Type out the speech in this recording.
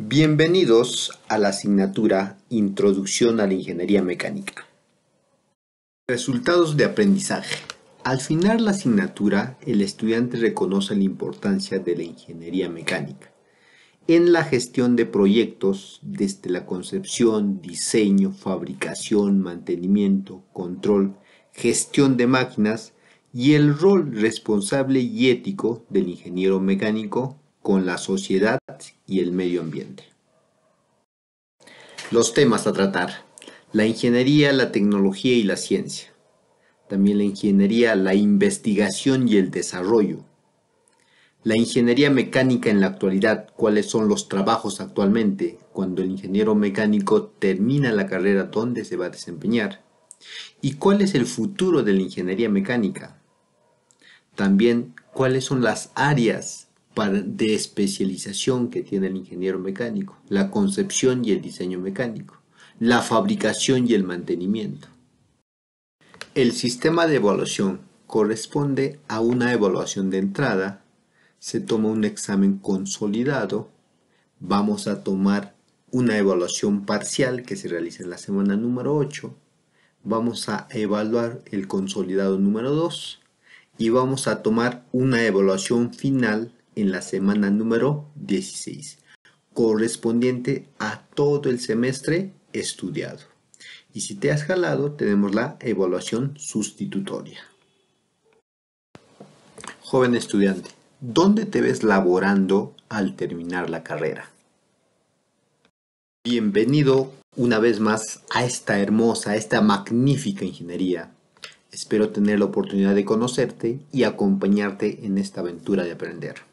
Bienvenidos a la asignatura Introducción a la Ingeniería Mecánica. Resultados de aprendizaje. Al final la asignatura, el estudiante reconoce la importancia de la ingeniería mecánica en la gestión de proyectos desde la concepción, diseño, fabricación, mantenimiento, control, gestión de máquinas y el rol responsable y ético del ingeniero mecánico con la sociedad y el medio ambiente. Los temas a tratar. La ingeniería, la tecnología y la ciencia. También la ingeniería, la investigación y el desarrollo. La ingeniería mecánica en la actualidad, cuáles son los trabajos actualmente, cuando el ingeniero mecánico termina la carrera, dónde se va a desempeñar. ¿Y cuál es el futuro de la ingeniería mecánica? También cuáles son las áreas de especialización que tiene el ingeniero mecánico, la concepción y el diseño mecánico, la fabricación y el mantenimiento. El sistema de evaluación corresponde a una evaluación de entrada, se toma un examen consolidado, vamos a tomar una evaluación parcial que se realiza en la semana número 8, vamos a evaluar el consolidado número 2 y vamos a tomar una evaluación final en la semana número 16, correspondiente a todo el semestre estudiado. Y si te has jalado, tenemos la evaluación sustitutoria. Joven estudiante, ¿dónde te ves laborando al terminar la carrera? Bienvenido una vez más a esta hermosa, a esta magnífica ingeniería. Espero tener la oportunidad de conocerte y acompañarte en esta aventura de aprender.